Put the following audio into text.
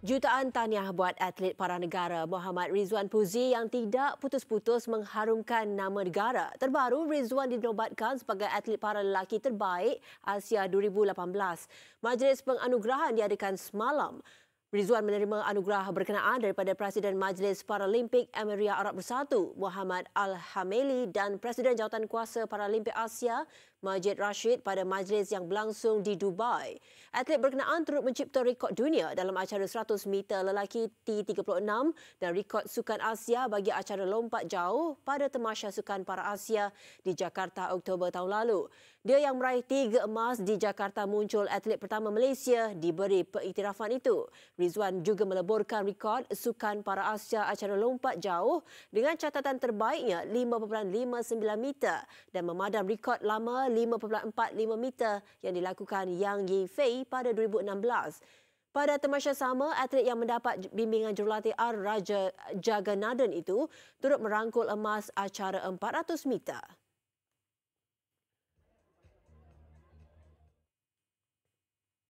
Jutaan tahniah buat atlet para negara Muhammad Rizwan Puzi yang tidak putus-putus mengharumkan nama negara. Terbaru, Rizwan dinobatkan sebagai atlet para lelaki terbaik Asia 2018. Majlis penganugerahan diadakan semalam. Rizwan menerima anugerah berkenaan daripada Presiden Majlis Paralimpik Emiria Arab Bersatu, Muhammad Al-Hameli dan Presiden Jawatan Kuasa Paralimpik Asia, Majid Rashid pada majlis yang berlangsung di Dubai. Atlet berkenaan turut mencipta rekod dunia dalam acara 100 meter lelaki T36 dan rekod sukan Asia bagi acara lompat jauh pada Temasya Sukan Para Asia di Jakarta Oktober tahun lalu. Dia yang meraih tiga emas di Jakarta muncul atlet pertama Malaysia diberi pengiktirafan itu. Rizwan juga meleburkan rekod sukan para Asia acara lompat jauh dengan catatan terbaiknya 5.59 meter dan memadam rekod lama 5.45 meter yang dilakukan Yang Yi Fei pada 2016. Pada temasya sama, atlet yang mendapat bimbingan jurulatih R. Raja Jaganadan itu turut merangkul emas acara 400 meter.